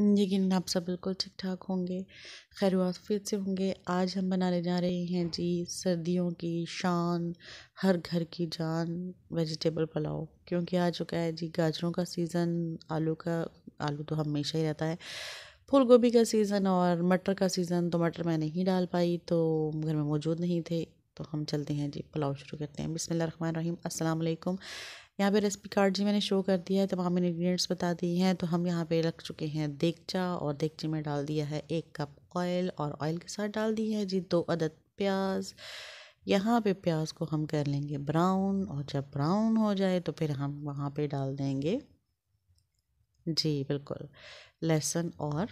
लेकिन आप सब बिल्कुल ठीक ठाक होंगे खैर वाफियत से होंगे आज हम बनाने जा रहे हैं जी सर्दियों की शान हर घर की जान वेजिटेबल पुलाव क्योंकि आ चुका है जी गाजरों का सीज़न आलू का आलू तो हमेशा ही रहता है फूल गोभी का सीज़न और मटर का सीज़न तो मटर मैं नहीं डाल पाई तो घर में मौजूद नहीं थे तो हम चलते हैं जी पुलाव शुरू करते हैं बिसम रही अस्सलाम यहाँ पे रेसिपी कार्ड जी मैंने शो कर दिया है तमाम इन्ग्रीडियंट्स बता दिए हैं तो हम यहाँ पे रख चुके हैं देगचा और देगचे में डाल दिया है एक कप ऑयल और ऑयल के साथ डाल दी है जी दो अदद प्याज यहाँ पे प्याज को हम कर लेंगे ब्राउन और जब ब्राउन हो जाए तो फिर हम वहाँ पे डाल देंगे जी बिल्कुल लहसुन और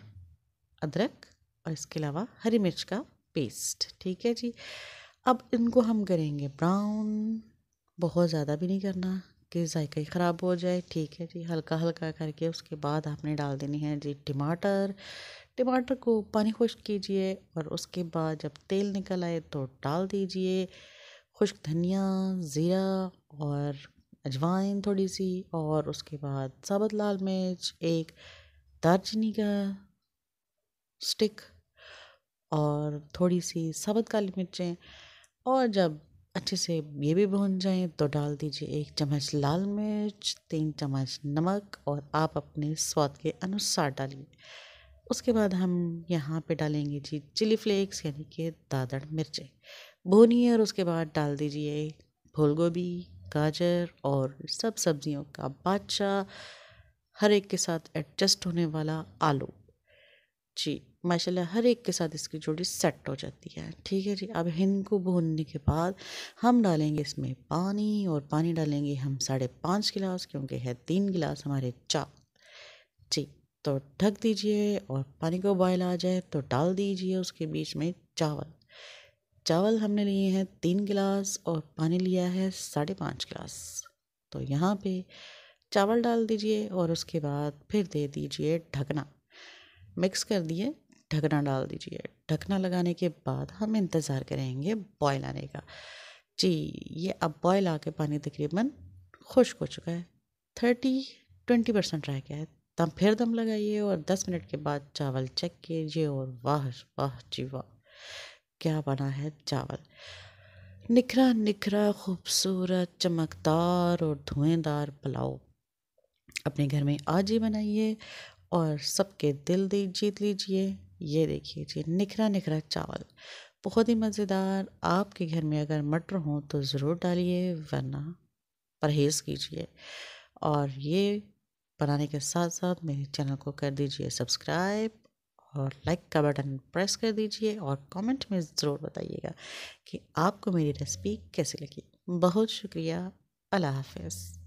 अदरक और इसके अलावा हरी मिर्च का पेस्ट ठीक है जी अब इनको हम करेंगे ब्राउन बहुत ज़्यादा भी नहीं करना कि जायका ही ख़राब हो जाए ठीक है जी हल्का हल्का करके उसके बाद आपने डाल देनी है जी टमाटर टमाटर को पानी खुश्क कीजिए और उसके बाद जब तेल निकल आए तो डाल दीजिए खुश्क धनिया ज़ीरा और अजवाइन थोड़ी सी और उसके बाद साबुत लाल मिर्च एक दालचीनी का स्टिक और थोड़ी सी साबुत काली मिर्चें और जब अच्छे से ये भी भून जाए तो डाल दीजिए एक चम्मच लाल मिर्च तीन चम्मच नमक और आप अपने स्वाद के अनुसार डालिए उसके बाद हम यहाँ पे डालेंगे जी चिली फ्लेक्स यानी कि दादड़ मिर्चें भूनिए और उसके बाद डाल दीजिए फूल गोभी गाजर और सब सब्जियों का बादशाह हर एक के साथ एडजस्ट होने वाला आलू जी माशाल्लाह हर एक के साथ इसकी जोड़ी सेट हो जाती है ठीक है जी अब को भूनने के बाद हम डालेंगे इसमें पानी और पानी डालेंगे हम साढ़े पाँच गिलास क्योंकि है तीन गिलास हमारे चा जी तो ढक दीजिए और पानी को बॉयल आ जाए तो डाल दीजिए उसके बीच में चावल चावल हमने लिए हैं तीन गिलास और पानी लिया है साढ़े पाँच गिलास तो यहाँ पे चावल डाल दीजिए और उसके बाद फिर दे दीजिए ढकना मिक्स कर दिए ढकना डाल दीजिए ढकना लगाने के बाद हम इंतज़ार करेंगे बॉयल आने का जी ये अब बॉयल आके पानी तकरीबन खुश्क हो चुका है थर्टी ट्वेंटी परसेंट रह गया है तब फिर दम लगाइए और दस मिनट के बाद चावल चेक कीजिए और वाह वाह जी वाह क्या बना है चावल निखरा निखरा खूबसूरत चमकदार और धुएंदार पुलाव अपने घर में आज ही बनाइए और सबके दिल दी जीत लीजिए ये देखिए जी निखरा निखरा चावल बहुत ही मज़ेदार आपके घर में अगर मटर हों तो ज़रूर डालिए वरना परहेज़ कीजिए और ये बनाने के साथ साथ मेरे चैनल को कर दीजिए सब्सक्राइब और लाइक का बटन प्रेस कर दीजिए और कमेंट में ज़रूर बताइएगा कि आपको मेरी रेसिपी कैसी लगी बहुत शुक्रिया अल्लाह हाफिज़